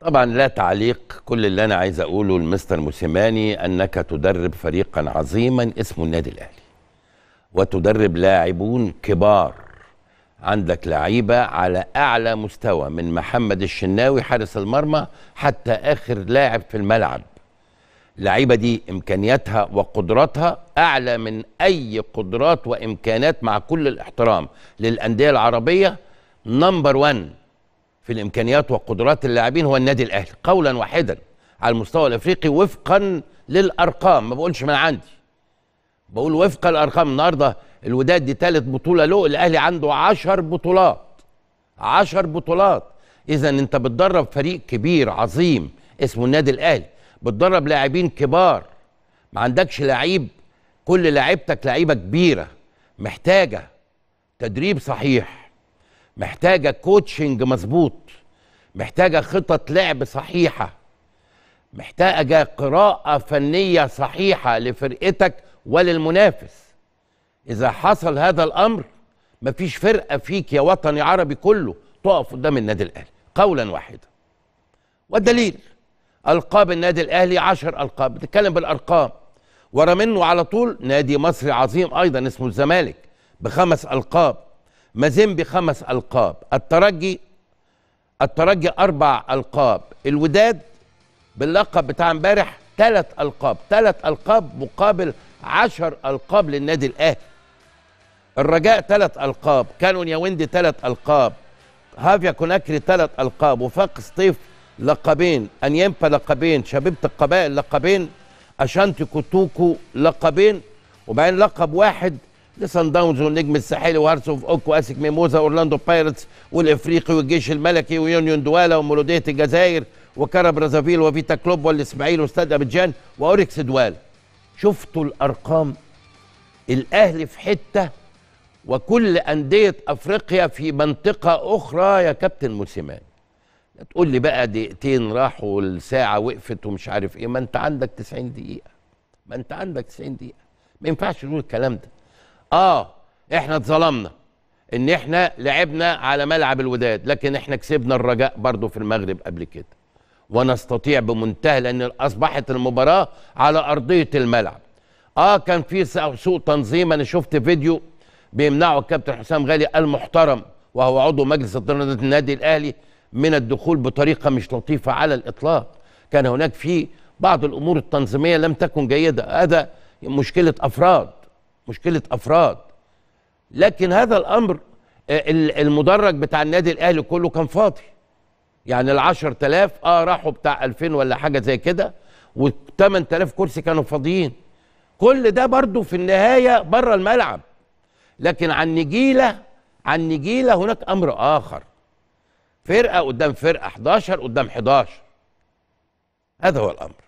طبعا لا تعليق كل اللي انا عايز اقوله لمستر موسيماني انك تدرب فريقا عظيما اسمه النادي الاهلي وتدرب لاعبون كبار عندك لعيبه على اعلى مستوى من محمد الشناوي حارس المرمى حتى اخر لاعب في الملعب اللعيبه دي امكانياتها وقدراتها اعلى من اي قدرات وامكانات مع كل الاحترام للانديه العربيه نمبر 1 في الامكانيات وقدرات اللاعبين هو النادي الاهلي قولا واحدا على المستوى الافريقي وفقا للارقام ما بقولش من عندي بقول وفق الارقام النهارده الوداد دي ثالث بطوله له الاهلي عنده 10 بطولات 10 بطولات اذا انت بتدرب فريق كبير عظيم اسمه النادي الاهلي بتدرب لاعبين كبار ما عندكش لعيب كل لعيبتك لعيبه كبيره محتاجه تدريب صحيح محتاجه كوتشنج مظبوط محتاجه خطط لعب صحيحه محتاجه قراءه فنيه صحيحه لفرقتك وللمنافس اذا حصل هذا الامر مفيش فرقه فيك يا وطني عربي كله تقف قدام النادي الاهلي قولا واحدا والدليل القاب النادي الاهلي 10 القاب بتتكلم بالارقام ورا منه على طول نادي مصري عظيم ايضا اسمه الزمالك بخمس القاب مازيمبي خمس ألقاب الترجي الترجي أربع ألقاب الوداد باللقب بتاع امبارح ثلاث ألقاب ثلاث ألقاب مقابل عشر ألقاب للنادي الأهلي الرجاء ثلاث ألقاب كانون يا ويندي ثلاث ألقاب هافيا كوناكري ثلاث ألقاب وفاق سطيف لقبين أنيمبا لقبين شبيبة القبائل لقبين أشانتي كوتوكو لقبين وبعدين لقب واحد لسان داونز والنجم الساحلي وهارس اوف اوك واسك ميموزا اورلاندو بايرتس والافريقي والجيش الملكي ويونيون دوالا وملوديه الجزائر وكرب برازافيل وفيتا كلوب والاسماعيلي واستاد ابيجان واوريكس دوالا شفتوا الارقام الاهلي في حته وكل انديه افريقيا في منطقه اخرى يا كابتن موسيمان تقول لي بقى دقيقتين راحوا الساعه وقفت ومش عارف ايه ما انت عندك 90 دقيقه ما انت عندك 90 دقيقه ما ينفعش نقول الكلام ده اه احنا اتظلمنا ان احنا لعبنا على ملعب الوداد لكن احنا كسبنا الرجاء برضو في المغرب قبل كده ونستطيع بمنتهى لان اصبحت المباراه على ارضيه الملعب اه كان في سوء تنظيم انا شفت فيديو بيمنعه الكابتن حسام غالي المحترم وهو عضو مجلس اداره النادي الاهلي من الدخول بطريقه مش لطيفه على الاطلاق كان هناك في بعض الامور التنظيميه لم تكن جيده هذا مشكله افراد مشكله افراد لكن هذا الامر آه، المدرج بتاع النادي الاهلي كله كان فاضي يعني ال 10000 اه راحوا بتاع 2000 ولا حاجه زي كده و 8000 كرسي كانوا فاضيين كل ده برضو في النهايه بره الملعب لكن عن نجيله عن نجيله هناك امر اخر فرقه قدام فرقه 11 قدام 11 هذا هو الامر